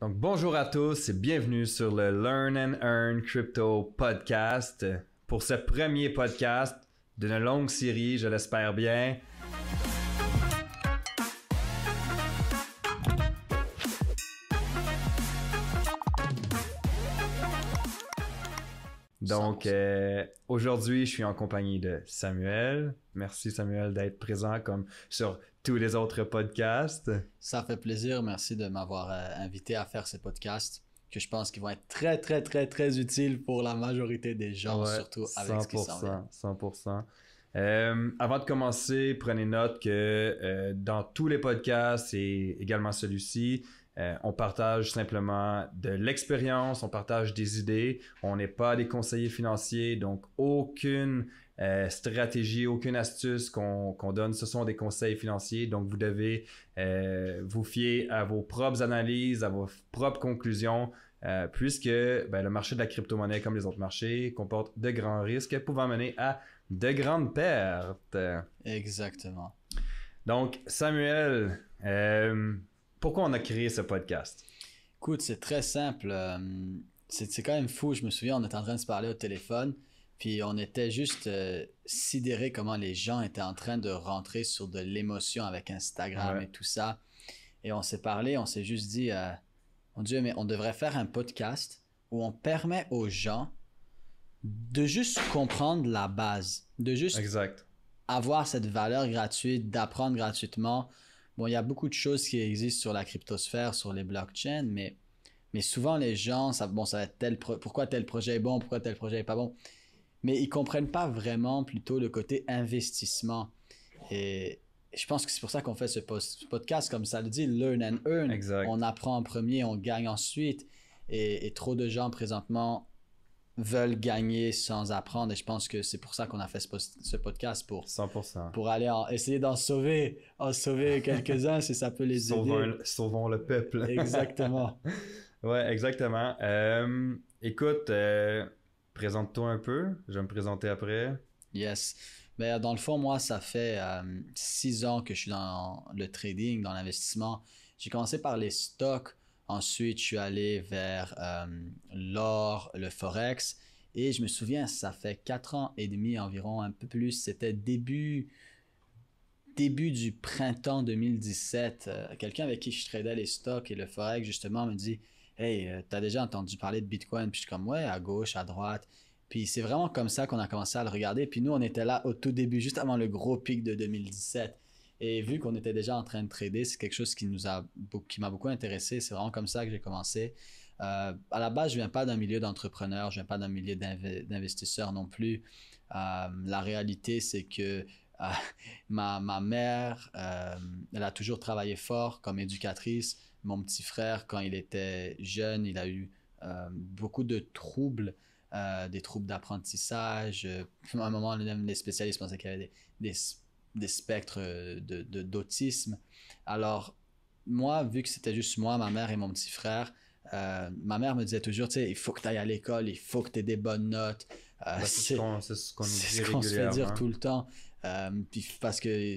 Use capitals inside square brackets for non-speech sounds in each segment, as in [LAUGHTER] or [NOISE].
Donc, bonjour à tous et bienvenue sur le Learn and Earn Crypto Podcast. Pour ce premier podcast d'une longue série, je l'espère bien. Donc, euh, aujourd'hui, je suis en compagnie de Samuel. Merci, Samuel, d'être présent comme sur tous les autres podcasts. Ça fait plaisir. Merci de m'avoir euh, invité à faire ces podcasts que je pense qu'ils vont être très, très, très, très utiles pour la majorité des gens, surtout avec ce qui s'en vient. 100%. Euh, avant de commencer, prenez note que euh, dans tous les podcasts et également celui-ci, euh, on partage simplement de l'expérience, on partage des idées, on n'est pas des conseillers financiers, donc aucune euh, stratégie, aucune astuce qu'on donne, ce sont des conseils financiers, donc vous devez euh, vous fier à vos propres analyses, à vos propres conclusions, puisque ben, le marché de la crypto-monnaie, comme les autres marchés, comporte de grands risques pouvant mener à de grandes pertes. Exactement. Donc, Samuel, pourquoi on a créé ce podcast? Écoute, c'est très simple. Euh, c'est quand même fou. Je me souviens, on était en train de se parler au téléphone. Puis on était juste euh, sidéré comment les gens étaient en train de rentrer sur de l'émotion avec Instagram et tout ça. Et on s'est parlé, on s'est juste dit, euh, mon Dieu, mais on devrait faire un podcast où on permet aux gens de juste comprendre la base, de juste avoir cette valeur gratuite, d'apprendre gratuitement, Bon, il y a beaucoup de choses qui existent sur la cryptosphère, sur les blockchains, mais, mais souvent les gens, ça, bon, ça va tel pourquoi tel projet est bon, pourquoi tel projet n'est pas bon. Mais ils comprennent pas vraiment plutôt le côté investissement. Et je pense que c'est pour ça qu'on fait ce, podcast, comme ça le dit, learn and earn. On apprend en premier, on gagne ensuite. Et, et trop de gens présentement veulent gagner sans apprendre. Et je pense que c'est pour ça qu'on a fait ce, ce podcast pour 100%. pour aller essayer d'en sauver, en sauver [LAUGHS] quelques-uns si ça peut les aider. sauvons le peuple. [LAUGHS] exactement. ouais, exactement. Euh, écoute, euh, présente-toi un peu. Je vais me présenter après. Yes. Mais ben, dans le fond, moi, ça fait euh, six ans que je suis dans le trading, dans l'investissement. J'ai commencé par les stocks Ensuite, je suis allé vers euh, l'or, le forex. Et je me souviens, ça fait 4 ans et demi environ, un peu plus. C'était début, début du printemps 2017. Euh, quelqu'un avec qui je tradais les stocks et le forex, justement, me dit Hey, tu euh, t'as déjà entendu parler de Bitcoin Puis je suis comme Ouais, à gauche, à droite. Puis c'est vraiment comme ça qu'on a commencé à le regarder. Puis nous, on était là au tout début, juste avant le gros pic de 2017. Et vu qu'on était déjà en train de trader, c'est quelque chose qui nous a qui m'a beaucoup intéressé. C'est vraiment comme ça que j'ai commencé. Euh, à la base, je viens pas d'un milieu d'entrepreneur, je viens pas d'un milieu d'investisseur non plus. Euh, la réalité, c'est que euh, [LAUGHS] ma, ma, mère, elle a toujours travaillé fort comme éducatrice. Mon petit frère, quand il était jeune, il a eu beaucoup de troubles. des troubles d'apprentissage. À un moment, les spécialistes pensaient qu'il y avait des des spectres euh, de, d'autisme. Alors, moi, vu que c'était juste moi, ma mère et mon petit frère, euh, ma mère me disait toujours, tu sais, il faut que tu ailles à l'école, il faut que tu aies des bonnes notes. c'est, ce qu'on se fait dire hein. tout le temps. Euh, puis parce que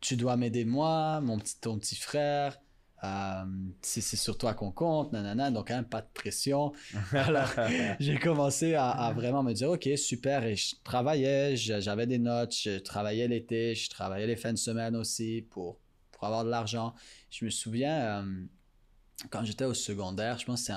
tu dois m'aider moi, mon petit, ton petit frère, euh, c'est sur toi qu'on compte, nanana, donc quand hein, pas de pression. [LAUGHS] Alors, j'ai commencé à, vraiment me dire, OK, super, et je travaillais, j'avais des notes, je travaillais l'été, je travaillais les fins de semaine aussi pour, pour avoir de l'argent. Je me souviens, euh, quand j'étais au secondaire, je pense qu'il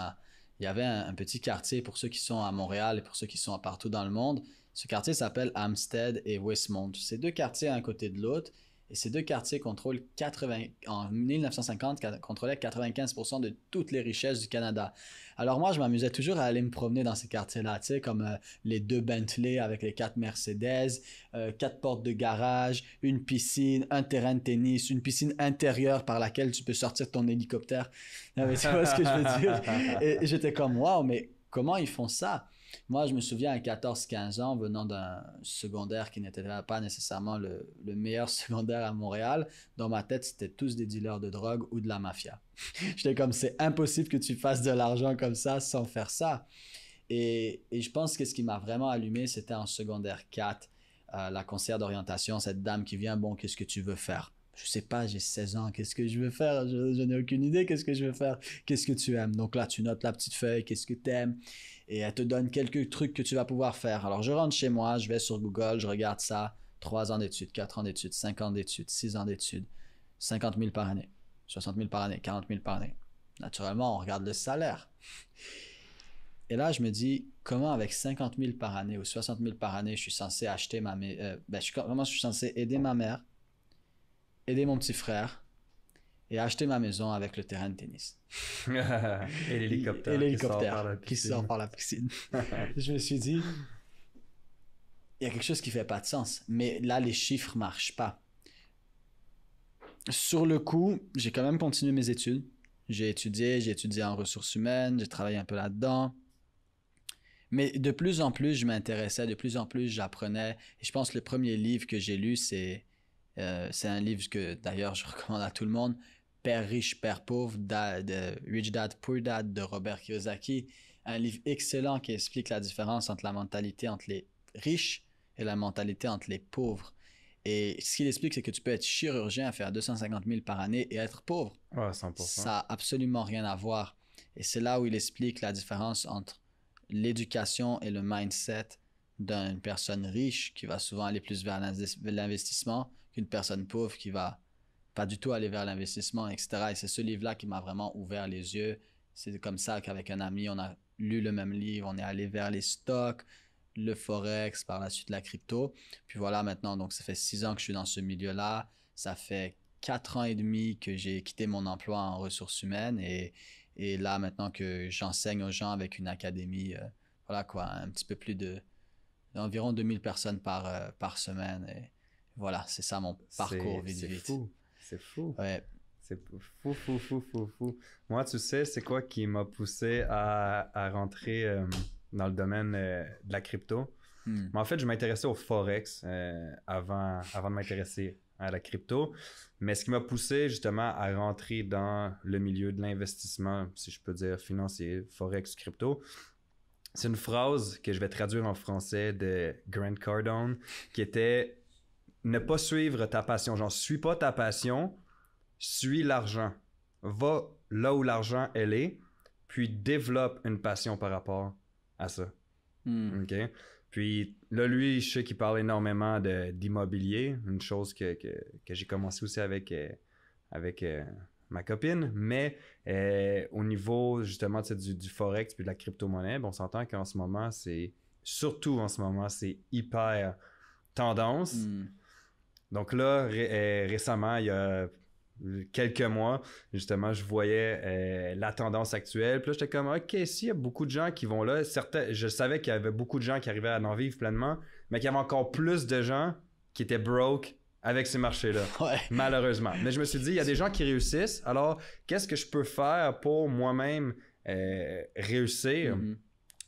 y avait un, petit quartier pour ceux qui sont à Montréal et pour ceux qui sont partout dans le monde. Ce quartier s'appelle Hampstead et Westmont. C'est deux quartiers à un côté de l'autre. Et ces deux quartiers contrôlent 80, en 1950, contrôlaient 95% de toutes les richesses du Canada. Alors moi, je m'amusais toujours à aller me promener dans ces quartiers-là, tu sais, comme euh, les deux Bentley avec les quatre Mercedes, euh, quatre portes de garage, une piscine, un terrain de tennis, une piscine intérieure par laquelle tu peux sortir ton hélicoptère. tu vois ce que je veux dire? [LAUGHS] et j'étais comme, waouh, mais comment ils font ça? Moi, je me souviens à 14-15 ans, venant d'un secondaire qui n'était pas nécessairement le, meilleur [LAUGHS] secondaire à Montréal, dans ma tête, c'était tous des dealers de drogue ou de la mafia. [LAUGHS] J'étais comme, c'est impossible que tu fasses de l'argent comme ça sans faire ça. Et, et je pense que ce qui m'a vraiment allumé, c'était en secondaire 4, euh, la conseillère d'orientation, cette dame qui vient, bon, qu'est-ce que tu veux faire je sais pas, j'ai 16 ans, qu'est-ce que je veux faire je n'ai aucune idée, qu'est-ce que je veux faire Qu'est-ce que tu aimes Donc là, tu notes la petite feuille, qu'est-ce que tu aimes et elle te donne quelques trucs que tu vas pouvoir faire. Alors, je rentre chez moi, je vais sur Google, je regarde ça. Trois ans d'études, quatre ans d'études, 5 ans d'études, six ans d'études, 50 000 par année, 60 000 par année, 40 000 par année. Naturellement, on regarde le salaire. Et là, je me dis, comment avec 50 000 par année ou 60 000 par année, je suis censé acheter ma... Euh, ben, je suis censé aider ma mère, aider mon petit frère, et acheter ma maison avec le terrain de tennis. [LAUGHS] et l'hélicoptère. qui, sort par la piscine. [LAUGHS] je me suis dit, il y a quelque chose qui fait pas de sens. Mais là, les chiffres marchent pas. Sur le coup, j'ai quand même continué mes études. J'ai étudié, j'ai étudié en ressources humaines, j'ai travaillé un peu là-dedans. Mais de plus en plus, je m'intéressais, de plus en plus, j'apprenais. Et je pense que le premier livre que j'ai lu, c'est euh, c'est un livre que d'ailleurs je [LAUGHS] recommande à tout le monde. Père riche, père pauvre, de Rich Dad Poor Dad de Robert Kiyosaki, un livre excellent qui explique la différence entre la mentalité entre les riches et la mentalité entre les pauvres. Et ce qu'il explique, c'est que tu peux être chirurgien, à faire 250 000 par année et être pauvre. 100%. Ça n'a absolument rien à voir. Et c'est là où il explique la différence entre l'éducation et le mindset d'une personne riche qui va souvent aller plus vers l'investissement qu'une personne pauvre qui va pas du tout aller vers l'investissement, etc. Et c'est ce livre-là qui m'a vraiment ouvert les yeux. C'est comme ça qu'avec un ami, on a lu le même livre, on est allé vers les stocks, le forex, par la suite la crypto. Puis voilà, maintenant, donc ça fait six ans que je suis dans ce milieu-là. Ça fait quatre ans et demi que j'ai quitté mon emploi en ressources humaines et, là, maintenant que j'enseigne aux gens avec une académie, euh, voilà quoi, un petit peu plus de, environ 2000 personnes par, euh, par semaine. Et voilà, c'est ça mon parcours vite, vite. C'est fou. Ouais. C'est fou, fou, fou, fou, fou. Moi, tu sais, c'est quoi qui m'a poussé à, rentrer euh, dans le domaine euh, de la crypto? Hmm. en fait, je m'intéressais au Forex euh, avant, avant de m'intéresser à la crypto. Mais ce qui m'a poussé justement à rentrer dans le milieu de l'investissement, si je peux dire financier, Forex, crypto, c'est une phrase que je vais traduire en français de Grant Cardone qui était ne pas suivre ta passion. Genre, suis pas ta passion, suis l'argent. Va là où l'argent, elle est, puis développe une passion par rapport à ça. Hmm. Puis là, lui, je sais qu'il parle énormément d'immobilier, une chose que, j'ai commencé aussi avec, euh, avec euh, ma copine. Mais euh, au niveau justement du, du forex puis de la crypto-monnaie, on s'entend qu'en ce moment, c'est surtout en ce moment, c'est hyper tendance. Hmm. Donc là, euh, récemment, il y a quelques mois, justement, je voyais euh, la tendance actuelle. Puis là, j'étais comme, OK, s'il y a beaucoup de gens qui vont là, je savais qu'il y avait beaucoup de gens qui arrivaient à en vivre pleinement, mais qu'il y avait encore plus de gens qui étaient broke avec ces marchés-là, [LAUGHS] malheureusement. Mais je me suis dit, il y a des gens qui réussissent, alors qu'est-ce que je peux faire pour moi-même euh, réussir? Mm-hmm.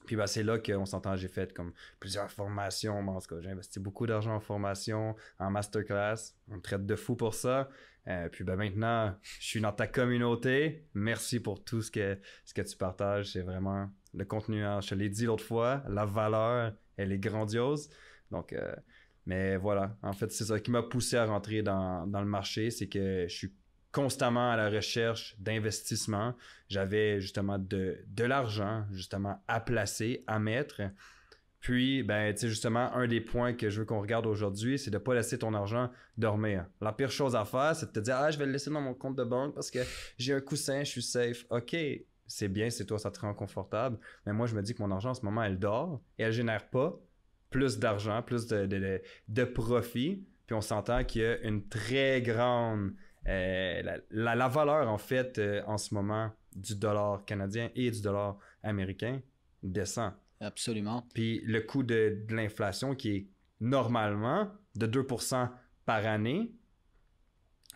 Puis bah c'est là qu'on s'entend, j'ai fait comme plusieurs formations. en j'ai investi beaucoup d'argent en formation, en masterclass. On me traite de fou pour ça. Euh, puis bah, maintenant, je suis dans ta communauté. Merci pour tout ce que, ce que tu partages. C'est vraiment le contenu. Hein. je te l'ai dit l'autre fois, la valeur, elle est grandiose. Donc, euh, mais voilà, en fait, c'est ça qui m'a poussé à rentrer dans, dans le marché. C'est que je suis constamment à la recherche d'investissement. J'avais justement de, de l'argent justement à placer, à mettre. Puis, ben, tu sais, justement, un des points que je veux qu'on regarde aujourd'hui, c'est de pas laisser ton argent dormir. La pire chose à faire, c'est de te dire, ah, je vais le laisser dans mon compte de banque parce que j'ai un coussin, je suis safe. OK, c'est bien, c'est toi, ça te rend confortable. Mais moi, je me dis que mon argent, en ce moment, elle dort et elle génère pas plus d'argent, plus de, de, de, de profit. Puis on s'entend qu'il y a une très grande euh, la, la, valeur, en fait, euh, en ce moment, du dollar canadien et du dollar américain descend. Absolument. Puis le coût de, l'inflation qui est normalement de 2% par année,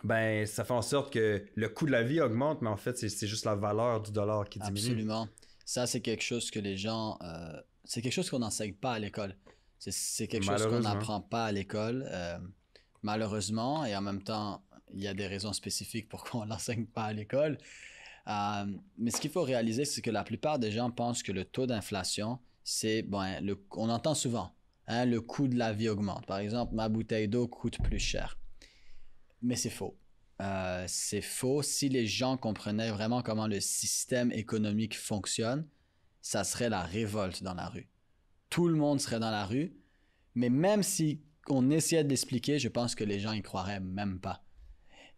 ben ça fait en sorte que le coût de la vie augmente, mais en fait, c'est juste la valeur du dollar qui diminue. Absolument. Ça, c'est quelque chose que les gens... Euh, c'est quelque chose qu'on n'enseigne pas à l'école. C'est quelque chose qu'on n'apprend pas à l'école, malheureusement. Et en même temps, il y a des raisons spécifiques pourquoi on [LAUGHS] l'enseigne pas à l'école. Euh, mais ce qu'il faut réaliser, c'est que la plupart des gens pensent que le taux d'inflation, c'est, bon, hein, on entend souvent, hein, le coût de la vie augmente. Par exemple, ma bouteille d'eau coûte plus cher. Mais c'est faux. Euh, c'est faux. Si les gens comprenaient vraiment comment le système économique fonctionne, ça serait la révolte dans la rue. Tout le monde serait dans la rue, mais même si on essayait l'expliquer je pense que les gens y croiraient même pas.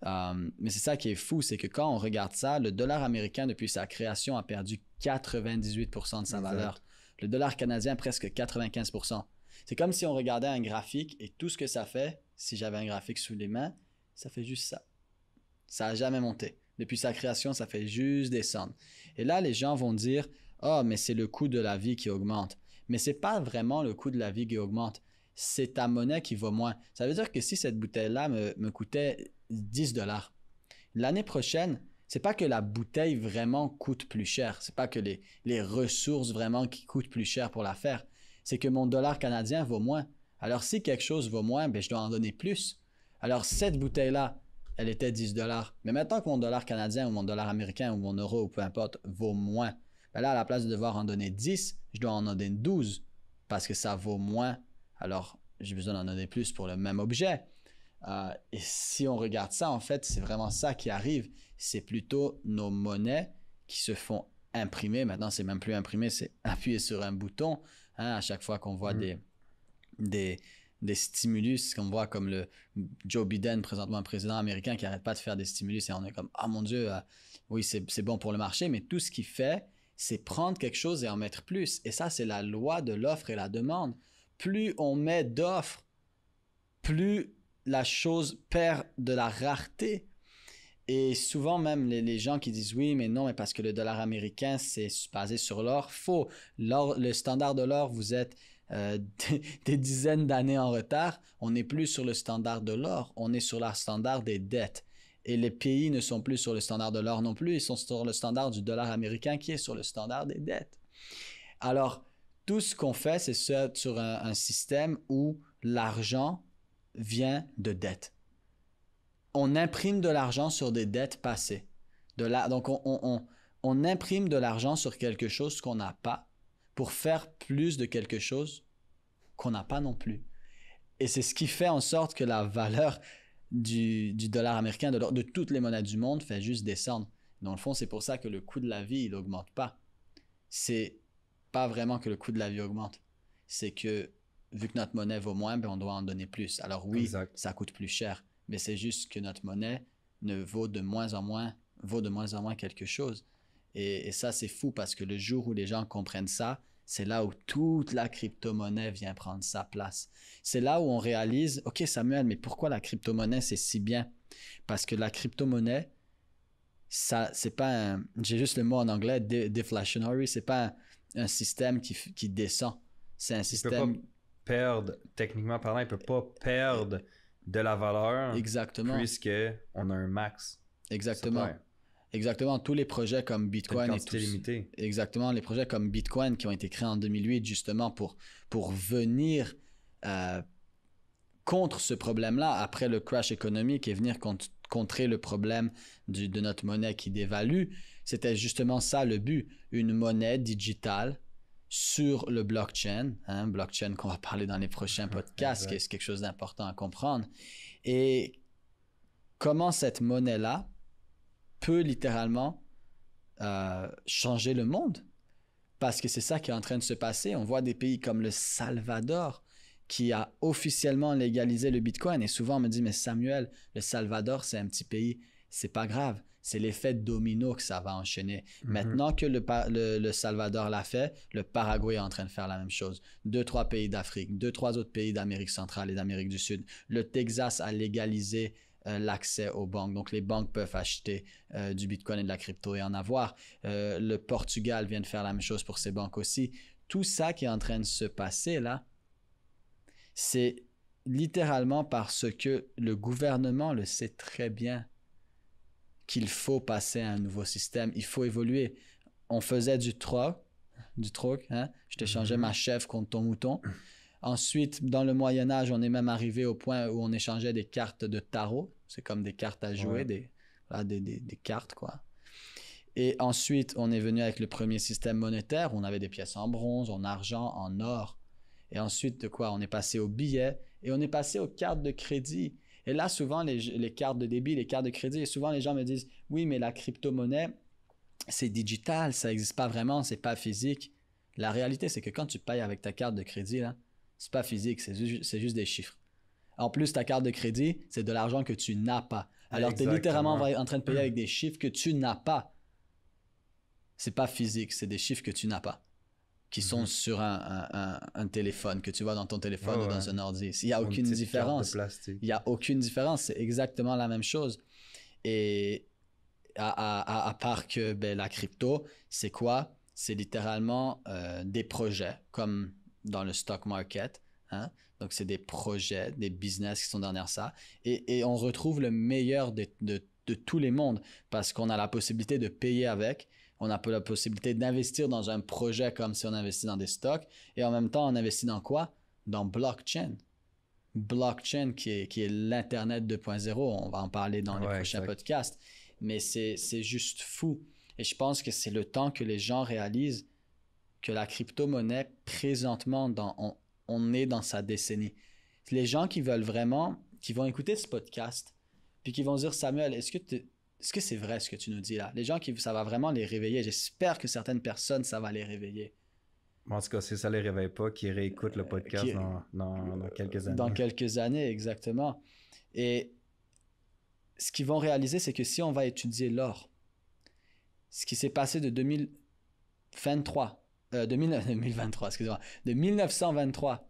Euh, mais c'est ça qui est fou, c'est que quand on regarde ça, le dollar américain, depuis sa création, a perdu 98% de sa valeur. Le dollar canadien, presque 95%. C'est comme si on regardait un graphique et tout ce que ça fait, si j'avais un graphique sous les mains, ça fait juste ça. Ça n'a jamais monté. Depuis sa création, ça fait juste descendre. Et là, les gens vont dire, oh, mais c'est le coût de la vie qui augmente. Mais ce n'est pas vraiment le coût de la vie qui augmente. C'est ta monnaie qui vaut moins. Ça veut dire que si cette bouteille-là me coûtait 10 dollars. L'année prochaine, c'est pas que la bouteille vraiment coûte plus cher, c'est pas que les, ressources vraiment qui coûtent plus cher pour la faire, c'est que mon dollar canadien vaut moins. Alors si quelque chose vaut moins, ben, je dois en donner plus. Alors cette bouteille-là, elle était 10 dollars. Mais maintenant que mon dollar canadien ou mon dollar américain ou mon euro ou peu importe vaut moins, ben là, à la place de devoir en donner 10, je dois en donner 12 parce que ça vaut moins. Alors, j'ai besoin d'en donner plus pour le même objet. Euh, et si on regarde ça, en fait, c'est vraiment ça qui arrive. C'est plutôt nos monnaies qui se font imprimer. Maintenant, c'est même plus imprimer, c'est [LAUGHS] appuyer sur un bouton. Hein, à chaque fois qu'on voit mm. des, des, des stimulus, qu'on voit comme le Joe Biden, présentement président américain, qui n'arrête pas de faire des stimulus et on est comme, ah mon Dieu, euh, oui, c'est bon pour le marché, mais tout ce qu'il fait, c'est prendre quelque chose et en mettre plus. Et ça, c'est la loi de l'offre et la demande. Plus on met d'offres, plus la chose perd de la rareté. Et souvent même les, gens qui disent oui, mais non, mais parce que le dollar américain, c'est basé sur l'or, faux. L'or, le standard de l'or, vous êtes euh, [LAUGHS] des, dizaines d'années en retard. On n'est plus sur le standard de l'or, on est sur le standard des dettes. Et les pays ne sont plus sur le standard de l'or non plus, ils sont sur le standard du dollar américain qui est sur le standard des dettes. Alors, tout ce qu'on fait, c'est sur un système où l'argent vient de dettes. On imprime de l'argent sur des dettes passées. donc, on, imprime de l'argent sur quelque chose qu'on n'a pas pour faire plus de quelque chose qu'on n'a pas non plus. Et c'est ce qui fait en sorte que la valeur du, dollar américain, de, de toutes les monnaies du monde, fait juste descendre. Dans le fond, c'est pour ça que le coût de la vie, il n'augmente pas. C'est pas vraiment que le coût de la vie augmente. C'est que vu que notre monnaie vaut moins, ben on doit en donner plus. Alors oui, ça coûte plus cher, mais c'est juste que notre monnaie ne vaut de moins en moins, vaut de moins en moins quelque chose. Et, ça, c'est fou parce que le jour où les gens comprennent ça, c'est là où toute la crypto-monnaie vient prendre sa place. C'est là où on réalise, OK Samuel, mais pourquoi la crypto-monnaie, c'est si bien? Parce que la crypto-monnaie, ça, c'est pas un, j'ai juste le mot en anglais, deflationary, c'est pas un, système qui, qui descend. C'est un système perdre, techniquement parlant, il peut pas perdre de la valeur. Exactement. Puisque on a un max. Exactement. Exactement, tous les projets comme Bitcoin Exactement, les projets comme Bitcoin qui ont été créés en 2008 justement pour, pour venir euh, contre ce problème-là après le crash économique et venir contrer le problème de notre monnaie qui dévalue, c'était justement ça le but, une monnaie digitale sur le blockchain, hein, blockchain qu'on va parler dans les prochains mhm, podcasts, qui est quelque chose d'important à comprendre, et comment cette monnaie-là peut littéralement euh, changer le monde. Parce que c'est ça qui est en train de se passer. On voit des pays comme le Salvador qui a officiellement légalisé le Bitcoin. Et souvent, on me dit, mais Samuel, le Salvador, c'est un petit pays, c'est pas grave c'est l'effet domino que ça va enchaîner. Mhm. Maintenant que le, Salvador l'a fait, le Paraguay est en train de faire la même chose. Deux, trois pays d'Afrique, deux, trois autres pays d'Amérique centrale et d'Amérique du Sud. Le Texas a légalisé euh, l'accès aux banques. Donc, les banques peuvent acheter euh, du Bitcoin et de la crypto et en avoir. Euh, le Portugal vient de faire la même chose pour ses banques aussi. Tout ça qui est en train de se passer là, c'est littéralement parce que le gouvernement le sait très bien qu'il faut passer à un nouveau système, il faut évoluer. On faisait du troc, du troc, hein. je t'échangeais mhm. ma chèvre contre ton mouton. Ensuite, dans le Moyen Âge, on est même arrivé au point où on échangeait des cartes de tarot. C'est comme des cartes à jouer, des, des, cartes, quoi. Et ensuite, on est venu avec le premier système monétaire. On avait des pièces en bronze, en argent, en or. Et ensuite, de quoi On est passé aux billets et on est passé aux cartes de crédit. Et là, souvent, les, cartes de débit, les cartes de crédit, et souvent les gens me disent, oui, mais la crypto-monnaie, c'est digital, ça n'existe pas vraiment, c'est pas physique. La réalité, c'est que quand tu payes avec ta carte de crédit, là, c'est pas physique, c'est juste, des chiffres. En plus, ta carte de crédit, c'est de l'argent que tu n'as pas. Alors, tu es littéralement en train de payer avec des chiffres que tu n'as pas. C'est pas physique, c'est des chiffres que tu n'as pas qui sont mhm. sur un, téléphone, que tu vois dans ton téléphone ou dans un ordi. Il n'y a aucune différence. Il n'y a aucune différence. C'est exactement la même chose. Et à, part que ben, la crypto, c'est quoi? C'est littéralement euh, des projets, comme dans le stock market. Hein. Donc, c'est des projets, des business qui sont derrière ça. Et, on retrouve le meilleur de, de tous les mondes parce qu'on a la possibilité de payer avec on a la possibilité d'investir dans un projet comme si on investit dans des stocks. Et en même temps, on investit dans quoi? Dans blockchain. Blockchain qui est, qui est l'Internet 2.0. On va en parler dans les prochains podcasts. Mais c'est juste fou. Et je pense que c'est le temps que les gens réalisent que la crypto-monnaie, présentement, dans, on, on est dans sa décennie. Les gens qui veulent vraiment, qui vont écouter ce podcast, puis qui vont dire Samuel, est-ce que tu est-ce que c'est vrai ce que tu nous dis là? Les gens qui, ça va vraiment les réveiller. J'espère que certaines personnes, ça va les réveiller. En tout cas, si ça les réveille pas, qu'ils réécoutent le podcast dans, dans, quelques années. Dans quelques années, exactement. Et ce qu'ils vont réaliser, c'est que si on va étudier l'or, ce qui s'est passé de 2023, euh, 2023, [LAUGHS] excusez-moi, de 1923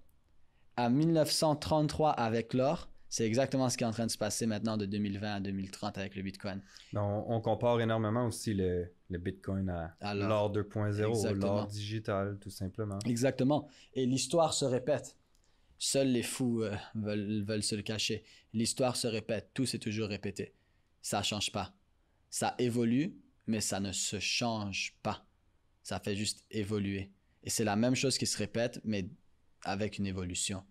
à 1933 avec l'or, c'est exactement ce qui est en train de se passer maintenant de 2020 à 2030 avec le Bitcoin. on, compare énormément aussi le, Bitcoin à l'or 2.0, l'or digital, tout simplement. Exactement. Et l'histoire se répète. Seuls les fous euh, veulent, veulent se le cacher. L'histoire se répète. Tout s'est toujours répété. Ça ne change pas. Ça évolue, mais ça ne se change pas. Ça fait juste évoluer. Et c'est la même chose qui se répète, mais avec une évolution.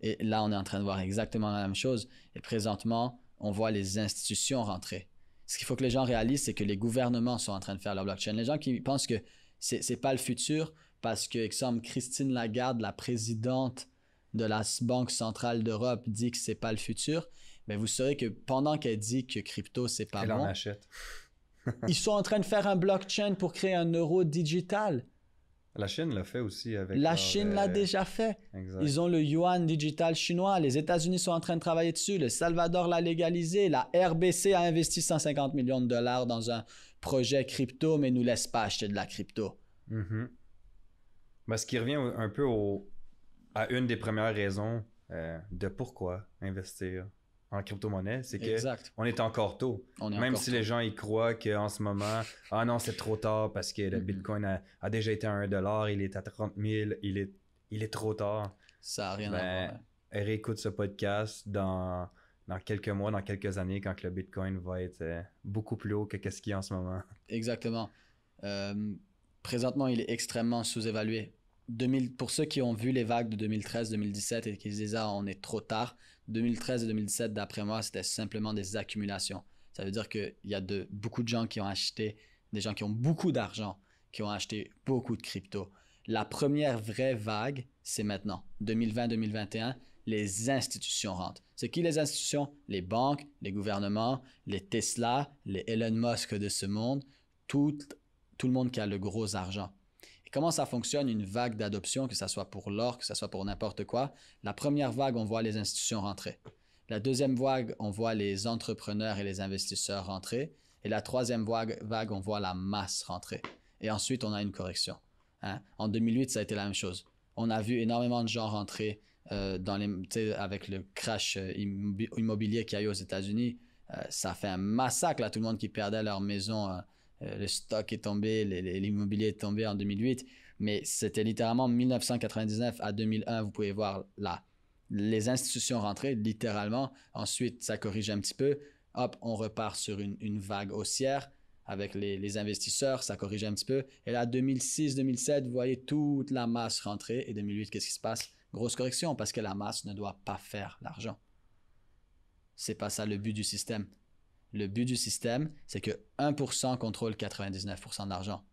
Et là, on est en train de voir exactement la même chose. Et présentement, on voit les institutions rentrer. Ce qu'il faut que les gens réalisent, c'est que les gouvernements sont en train de faire leur blockchain. Les gens qui pensent que c'est n'est pas le futur parce que, exemple, Christine Lagarde, la présidente de la Banque centrale d'Europe, dit que ce c'est pas le futur, mais ben, vous saurez que pendant qu'elle dit que crypto, c'est pas bon, ils sont en train de faire un blockchain pour créer un euro digital. La Chine l'a fait aussi avec. La Chine l'a euh, déjà fait. Ils ont le yuan digital chinois. Les États-Unis sont en train de travailler dessus. Le Salvador l'a légalisé. La RBC a investi 150 millions de dollars dans un projet crypto, mais nous laisse pas acheter de la crypto. Mm-hmm. Ben, ce qui revient un peu à une des premières raisons euh, de pourquoi investir en crypto-monnaie, c'est que on est encore tôt. Même si les gens y croient qu'en ce moment, [LAUGHS] ah non, c'est trop tard parce que le Bitcoin a, déjà été à 1 dollar, il est à 30 000, il est, il est trop tard. Ça n'a rien à ben, voir. Réécoute ce podcast dans, dans quelques mois, dans quelques années, quand le Bitcoin va être euh, beaucoup plus haut que quest ce qu'il est en ce moment. Exactement. Euh, présentement, il est extrêmement sous-évalué. pour ceux qui ont vu les vagues de 2013-2017 et qui disent ah, on est trop tard, 2013 et 2017, d'après moi, c'était simplement des accumulations. Ça veut dire qu'il y a de, beaucoup de gens qui ont acheté, des gens qui ont beaucoup d'argent, qui ont acheté beaucoup de crypto. La première vraie vague, c'est maintenant, 2020-2021, les institutions rentrent. C'est qui les institutions Les banques, les gouvernements, les Tesla, les Elon Musk de ce monde, tout, tout le monde qui a le gros argent. Comment ça fonctionne une vague d'adoption, que ce soit pour l'or, que ce soit pour n'importe quoi? La première vague, on voit les institutions rentrer. La deuxième vague, on voit les entrepreneurs et les investisseurs rentrer. Et la troisième vague, on voit la masse rentrer. Et ensuite, on a une correction. Hein? En 2008, ça a été la même chose. On a vu énormément de gens rentrer euh, dans avec le crash euh, immobilier qu'il y a eu aux États-Unis. Euh, ça fait un massacre à tout le monde qui perdait leur maison. Euh, le stock est tombé, l'immobilier est tombé en 2008, mais c'était littéralement 1999 à 2001, vous pouvez voir là. Les institutions rentraient littéralement, ensuite ça corrige un petit peu, hop, on repart sur une, vague haussière avec les, investisseurs, ça corrige un petit peu. Et là, 2006-2007, vous voyez toute la masse rentrée, Et 2008, qu'est-ce qui se passe Grosse correction parce que la masse ne doit pas faire l'argent. C'est pas ça le but du système. Le but du système, c'est que 1% contrôle 99% de l'argent.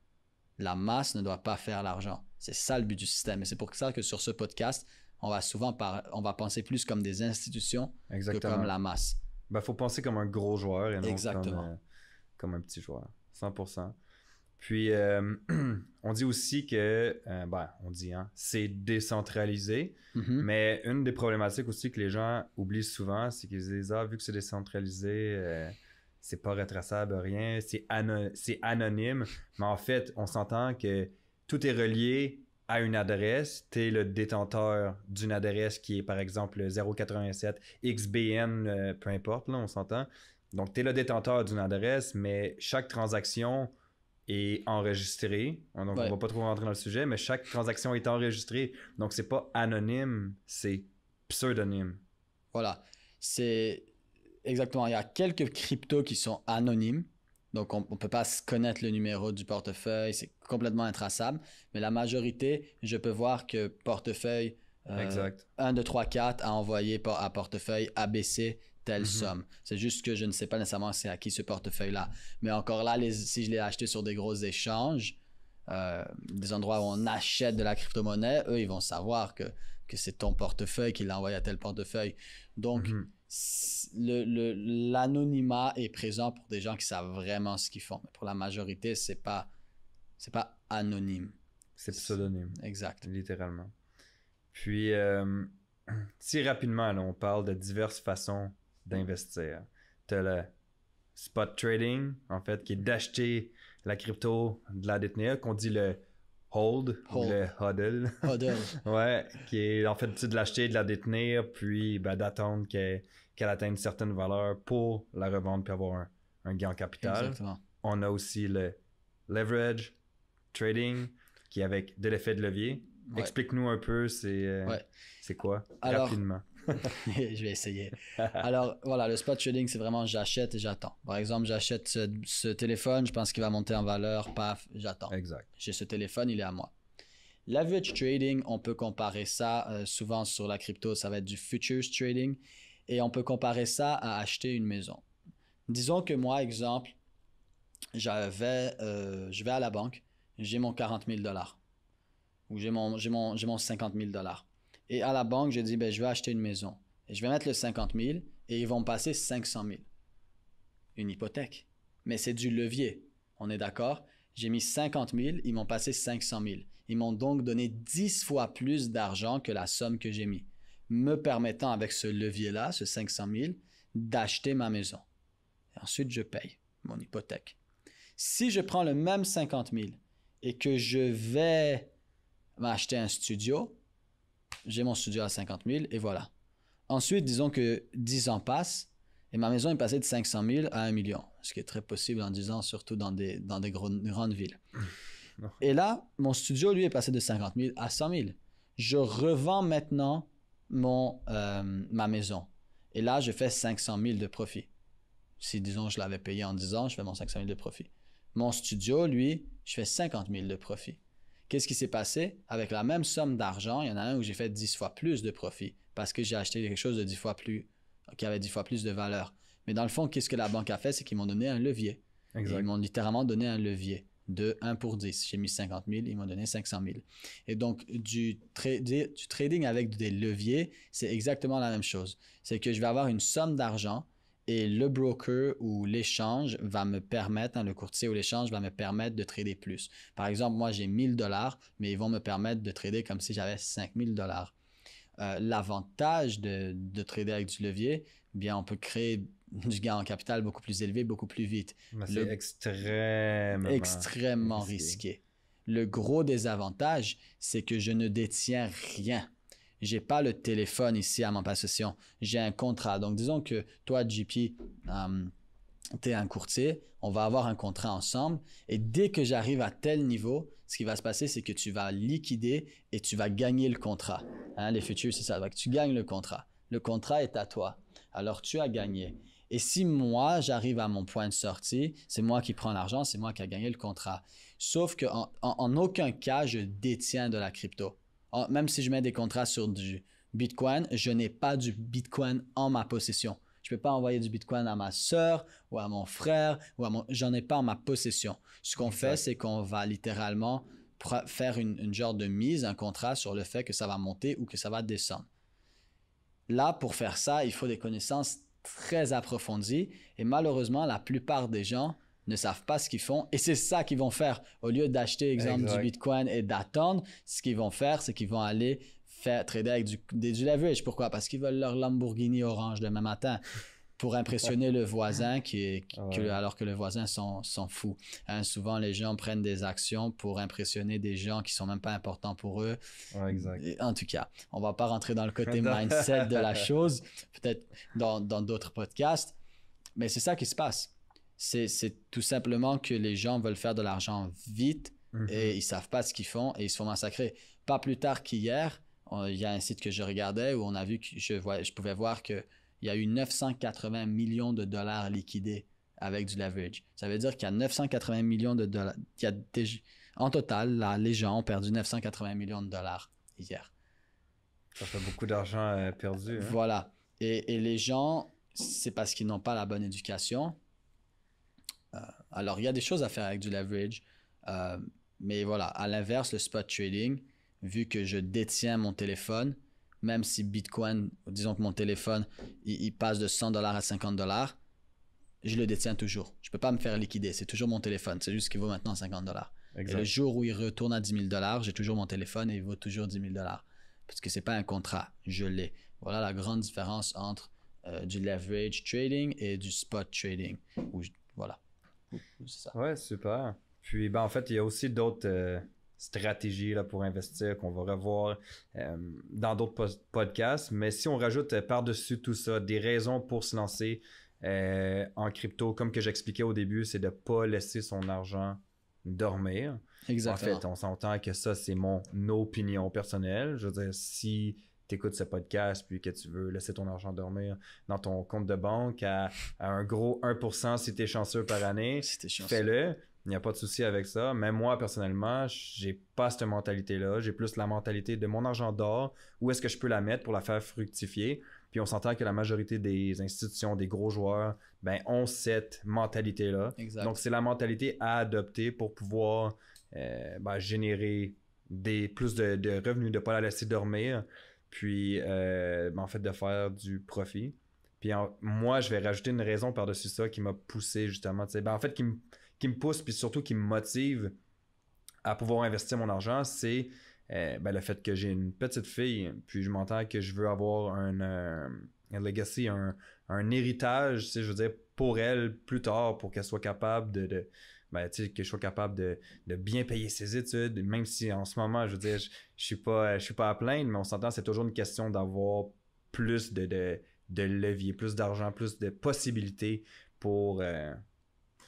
La masse ne doit pas faire l'argent. C'est ça le but du système. Et c'est pour ça que sur ce podcast, on va souvent on va penser plus comme des institutions que comme la masse. Il ben, faut penser comme un gros joueur et non Exactement. Euh, comme, un petit joueur. 100%. Puis, euh, [CLEARS THROAT] on dit aussi que, euh, ben, on dit, hein, c'est décentralisé. Mm-hmm. Mais une des problématiques aussi que les gens oublient souvent, c'est qu'ils disent, ah, vu que c'est décentralisé, c'est pas retraçable, rien, c'est anonyme. Mais en fait, on s'entend que tout est relié à une adresse. Tu es le détenteur d'une adresse qui est, par exemple, 087, XBN, euh, peu importe, là, on s'entend. Donc, tu es le détenteur d'une adresse, mais chaque transaction est enregistrée. Donc, on va pas trop rentrer dans le sujet, mais chaque transaction est enregistrée. Donc, c'est pas anonyme, c'est pseudonyme. Voilà. C'est Exactement. Il y a quelques cryptos qui sont anonymes. Donc, on ne peut pas connaître le numéro du portefeuille. C'est complètement intraçable. Mais la majorité, je peux voir que portefeuille 1, 2, 3, 4 a envoyé à portefeuille ABC telle mm-hmm. somme. C'est juste que je ne sais pas nécessairement c'est à qui ce portefeuille-là. Mais encore là, si je l'ai acheté sur des gros échanges, euh, des endroits où on achète de la crypto-monnaie, eux, ils vont savoir que, que c'est ton portefeuille qui l'a envoyé à tel portefeuille. Donc, mm-hmm l'anonymat est présent pour des gens qui savent vraiment ce qu'ils font. Mais pour la majorité, c'est pas c'est pas anonyme. C'est pseudonyme. Exact. Littéralement. Puis euh, [CLEARS THROAT] si rapidement, on parle de diverses façons d'investir. Tu as le spot trading, en fait, qui est d'acheter la crypto, de la détenir, qu'on dit le Hold, le [LAUGHS] ouais, qui est en fait de l'acheter, de la détenir, puis ben, d'attendre qu'elle atteigne certaines valeurs pour la revendre puis avoir un, gain en capital. Exactement. On a aussi le leverage, trading, qui est avec de l'effet de levier. Explique-nous un peu, c'est euh, quoi rapidement. [LAUGHS] je vais essayer. Alors voilà, le spot trading, c'est vraiment j'achète et j'attends. Par exemple, j'achète ce, téléphone, je pense qu'il va monter en valeur, paf, j'attends. Exact. J'ai ce téléphone, il est à moi. L'average trading, on peut comparer ça euh, souvent sur la crypto, ça va être du futures trading et on peut comparer ça à acheter une maison. Disons que moi, exemple, j'avais, euh, je vais à la banque, j'ai mon 40 000 dollars ou j'ai mon, mon, mon 50 000 dollars et à la banque, je dis « ben, je vais acheter une maison. je vais mettre le 50 000 et ils vont me passer 500 000. Une hypothèque. Mais c'est du levier. On est d'accord? J'ai mis 50 000, ils m'ont passé 500 000. Ils m'ont donc donné 10 fois plus d'argent que la somme que j'ai mise. me permettant avec ce levier-là, ce 500 000, d'acheter ma maison. ensuite, je paye mon hypothèque. Si je prends le même 50 000 et que je vais m'acheter un studio, j'ai mon studio à 50 000 et voilà. Ensuite, disons que 10 ans passent et ma maison est passée de 500 000 à 1 million, ce qui est très possible en 10 ans, surtout dans des, grandes villes. [LAUGHS] Et là, mon studio, lui, est passé de 50 000 à 100 000. Je revends maintenant mon, euh, ma maison. Et là, je fais 500 000 de profit. Si, disons, je l'avais payé en 10 ans, je fais mon 500 000 de profit. Mon studio, lui, je fais 50 000 de profit. Qu'est-ce qui s'est passé? Avec la même somme d'argent, il y en a un où j'ai fait 10 fois plus de profit parce que j'ai acheté quelque chose de 10 fois plus, qui avait 10 fois plus de valeur. Mais dans le fond, qu'est-ce que la banque a fait? C'est qu'ils m'ont donné un levier. Ils m'ont littéralement donné un levier de 1 pour 10. J'ai mis 50 000, ils m'ont donné 500 000. Et donc, du trading avec des leviers, c'est exactement la même chose. C'est que je vais avoir une somme d'argent et le broker ou l'échange va me permettre, hein, le courtier ou l'échange va me permettre de trader plus. Par exemple, moi j'ai 1000 dollars, mais ils vont me permettre de trader comme si j'avais 5000 dollars. Euh, l'avantage de, trader avec du levier, bien on peut créer du gain en capital beaucoup plus élevé, beaucoup plus vite. C'est extrêmement, risqué. Le gros désavantage, c'est que je ne détiens rien j'ai pas le téléphone ici à ma possession, j'ai un contrat. Donc disons que toi, JP, euh, tu es un courtier, on va avoir un contrat ensemble et dès que j'arrive à tel niveau, ce qui va se passer, c'est que tu vas liquider et tu vas gagner le contrat. Hein, les futurs, c'est ça, tu gagnes le contrat. Le contrat est à toi. Alors tu as gagné. Et si moi, j'arrive à mon point de sortie, c'est moi qui prends l'argent, c'est moi qui a gagné le contrat. Sauf qu'en en, aucun cas, je détiens de la crypto. Ah, même si je mets des contrats sur du Bitcoin, je n'ai pas du Bitcoin en ma possession. Je ne peux pas envoyer du Bitcoin à ma sœur ou à mon frère ou à mon... J'en ai pas en ma possession. Ce qu'on fait, c'est qu'on va littéralement faire une, une, genre de mise, un contrat sur le fait que ça va monter ou que ça va descendre. Là, pour faire ça, il faut des connaissances très approfondies et malheureusement, la plupart des gens ne savent pas ce qu'ils font et c'est ça qu'ils vont faire. Au lieu d'acheter, exemple, du Bitcoin et d'attendre, ce qu'ils vont faire, c'est qu'ils vont aller faire trader avec du, du leverage. Pourquoi? Parce qu'ils veulent leur Lamborghini orange demain matin pour impressionner le voisin qui, ah alors que le voisin s'en fout. Hein, souvent, les gens prennent des actions pour impressionner des gens qui sont même pas importants pour eux. En tout cas, on va pas rentrer dans le côté [LAUGHS] mindset de la chose, peut-être dans d'autres podcasts, mais c'est ça qui se passe. C'est tout simplement que les gens veulent faire de l'argent vite mhm. et ils savent pas ce qu'ils font et ils se font massacrer. Pas plus tard qu'hier, il y a un site que je regardais où on a vu que je, pouvais voir qu'il y a eu 980 millions de dollars liquidés avec du leverage. Ça veut dire qu'il y a 980 millions de dollars. en total, là, les gens ont perdu 980 millions de dollars hier. Ça fait beaucoup d'argent euh, perdu. Hein. Voilà. et les gens, c'est parce qu'ils n'ont pas la bonne éducation euh, alors, il y a des choses à faire avec du leverage. Euh, mais voilà, à l'inverse, le spot trading, vu que je détiens mon téléphone, même si Bitcoin, disons que mon téléphone, il, passe de 100 dollars à 50 dollars, je le détiens toujours. Je ne peux pas me faire liquider. C'est toujours mon téléphone. C'est juste qu'il vaut maintenant 50 dollars. le jour où il retourne à 10 000 dollars, j'ai toujours mon téléphone et il vaut toujours 10 000 dollars. Parce que ce n'est pas un contrat. Je l'ai. Voilà la grande différence entre euh, du leverage trading et du spot trading. Où voilà. [LAUGHS] ça. Ouais, super. Puis, ben, en fait, il y a aussi d'autres euh, stratégies là, pour investir qu'on va revoir euh, dans d'autres podcasts. Mais si on rajoute euh, par-dessus tout ça des raisons pour se lancer en crypto, comme que j'expliquais au début, c'est de ne pas laisser son argent dormir. Exactement. En fait, on s'entend que ça, c'est mon opinion personnelle. Je veux dire, si t'écoutes ce podcast puis que tu veux laisser ton argent dormir dans ton compte de banque à, un gros 1% si t'es chanceux par année, si fais-le. Il n'y a pas de souci avec ça. Mais moi, personnellement, j'ai pas cette mentalité-là. J'ai plus la mentalité de mon argent d'or. Où est-ce que je peux la mettre pour la faire fructifier? Puis on s'entend que la majorité des institutions, des gros joueurs, ben, ont cette mentalité-là. Donc, c'est la mentalité à adopter pour pouvoir euh, ben, générer des, plus de, de revenus, de ne pas la laisser dormir puis euh, ben, en fait de faire du profit. Puis moi, je vais rajouter une raison par-dessus ça qui m'a poussé justement, tu sais, ben, en fait qui me, pousse puis surtout qui me motive à pouvoir investir mon argent, c'est euh, ben, le fait que j'ai une petite fille, puis je m'entends que je veux avoir un, euh, legacy, un, héritage, tu sais, je veux dire, pour elle plus tard, pour qu'elle soit capable de ben, que je sois capable de, bien payer ses études, même si en ce moment, je veux dire, je, suis pas, je suis pas à plaindre, mais on s'entend, c'est toujours une question d'avoir plus de, de, levier, plus d'argent, plus de possibilités pour, euh,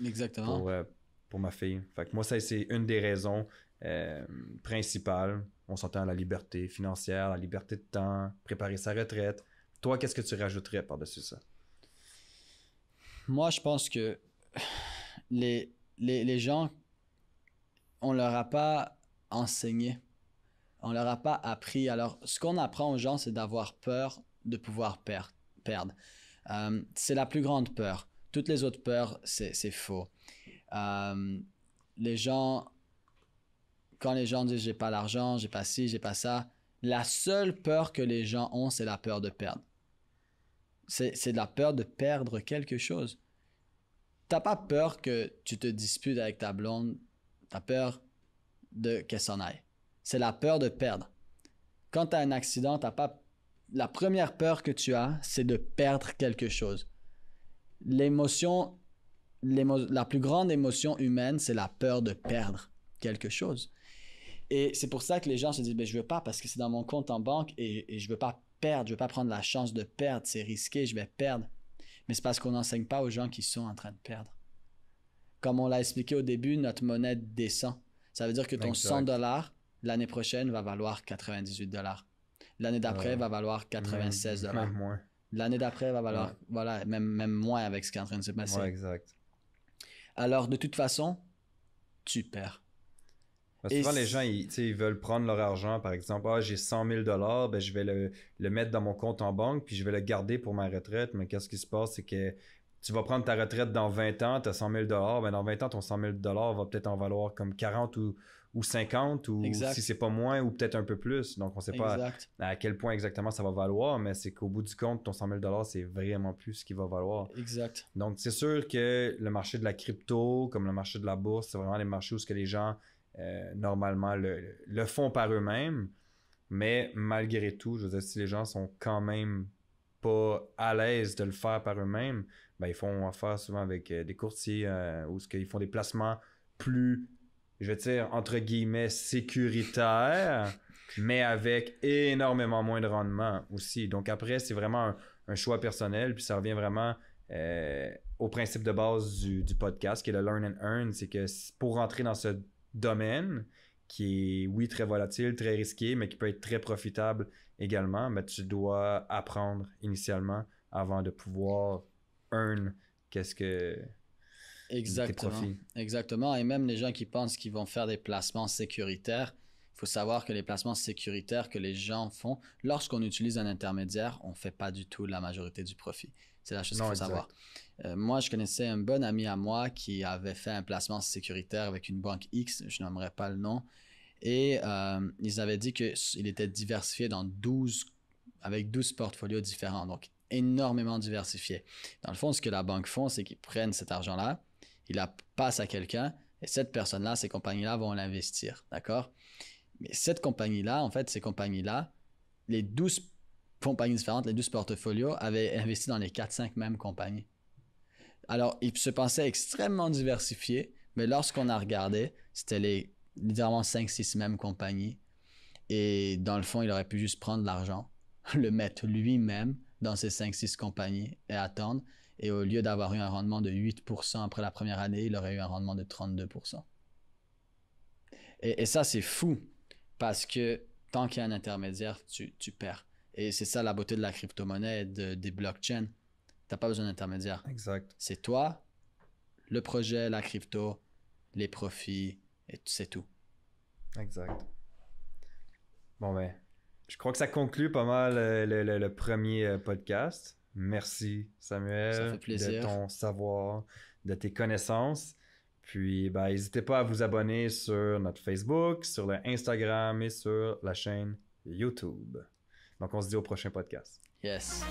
Exactement. Euh, pour, ma fille. Fait moi, ça, c'est une des raisons euh, principales. On s'entend à la liberté financière, la liberté de temps, préparer sa retraite. Toi, qu'est-ce que tu rajouterais par-dessus ça? Moi, je pense que les, les, gens, on ne leur a pas enseigné. On ne leur a pas appris. Alors, ce qu'on apprend aux gens, c'est d'avoir peur de pouvoir perdre. Euh, c'est la plus grande peur. Toutes les autres peurs, c'est faux. Euh, les gens, quand les gens disent j'ai pas l'argent, j'ai pas ci, j'ai pas ça, la seule peur que les gens ont, c'est la peur de perdre. C'est de la peur de perdre quelque chose t'as pas peur que tu te disputes avec ta blonde, t'as peur de qu'elle s'en aille. C'est la peur de perdre. Quand t'as un accident, t'as pas la première peur que tu as, c'est de perdre quelque chose. L'émotion, la plus grande émotion humaine, c'est la peur de perdre quelque chose. Et c'est pour ça que les gens se disent, mais ben, je veux pas parce que c'est dans mon compte en banque et, et je veux pas perdre, je veux pas prendre la chance de perdre, c'est risqué, je vais perdre. Mais c'est parce qu'on n'enseigne pas aux gens qui sont en train de perdre. Comme on l'a expliqué au début, notre monnaie descend. Ça veut dire que ton 100 dollars, l'année prochaine, va valoir 98 dollars. L'année d'après, va valoir 96 dollars. moins. L'année d'après, va valoir, voilà, même, même moins avec ce qui est en train de se passer. Ouais, exact. Alors, de toute façon, tu perds souvent, les gens, ils, ils, veulent prendre leur argent, par exemple, ah, j'ai 100 000 ben, je vais le, mettre dans mon compte en banque, puis je vais le garder pour ma retraite. Mais qu'est-ce qui se passe, c'est que tu vas prendre ta retraite dans 20 ans, tu as 100 000 dans 20 ans, ton 100 000 va peut-être en valoir comme 40 ou, 50 ou si si c'est pas moins ou peut-être un peu plus. Donc, on ne sait pas à, quel point exactement ça va valoir, mais c'est qu'au bout du compte, ton 100 000 c'est vraiment plus ce qui va valoir. Exact. Donc, c'est sûr que le marché de la crypto, comme le marché de la bourse, c'est vraiment les marchés où ce que les gens euh, normalement le, le, font par eux-mêmes. Mais malgré tout, je veux dire, si les gens sont quand même pas à l'aise de le faire par eux-mêmes, ben, ils font affaire souvent avec euh, des courtiers où euh, ou ce qu'ils font des placements plus, je veux dire, entre guillemets, sécuritaires, mais avec énormément moins de rendement aussi. Donc après, c'est vraiment un, choix personnel, puis ça revient vraiment au principe de base du, du podcast, qui est le learn and earn, c'est que pour rentrer dans ce domaine qui est, oui, très volatile, très risqué, mais qui peut être très profitable également, mais tu dois apprendre initialement avant de pouvoir earn qu'est-ce que Exactement. Exactement. Et même les gens qui pensent qu'ils vont faire des placements sécuritaires, il faut savoir que les placements sécuritaires que les gens font, lorsqu'on utilise un intermédiaire, on ne fait pas du tout la majorité du profit. C'est la chose qu'il faut savoir. Euh, moi, je connaissais un bon ami à moi qui avait fait un placement sécuritaire avec une banque X, je n'aimerais pas le nom, et euh, ils avaient dit qu'il était diversifié dans 12, avec 12 portfolios différents, donc énormément diversifié. Dans le fond, ce que la banque font, c'est qu'ils prennent cet argent-là, ils la passent à quelqu'un, et cette personne-là, ces compagnies-là vont l'investir, d'accord? Mais cette compagnie-là, en fait, ces compagnies-là, les 12 compagnies différentes, les 12 portfolios avaient investi dans les 4-5 mêmes compagnies. Alors, ils se pensaient extrêmement diversifiés, mais lorsqu'on a regardé, c'était les littéralement 5-6 mêmes compagnies. Et dans le fond, il aurait pu juste prendre l'argent, [LAUGHS] le mettre lui-même dans ces 5-6 compagnies et attendre. Et au lieu d'avoir eu un rendement de 8% après la première année, il aurait eu un rendement de 32%. Et, et ça, c'est fou, parce que tant qu'il y a un intermédiaire, tu perds. Et c'est ça la beauté de la crypto-monnaie, des blockchains. T'as pas besoin d'intermédiaire. Exact. C'est toi, le projet, la crypto, les profits, et c'est tout. Exact. Bon, ben, je crois que ça conclut pas mal euh, le, premier euh, podcast. Merci, Samuel, plaisir. de ton savoir, de tes connaissances. Puis, ben, n'hésitez pas à vous abonner sur notre Facebook, sur le Instagram et sur la chaîne YouTube. Donc, on se dit au prochain podcast. Yes.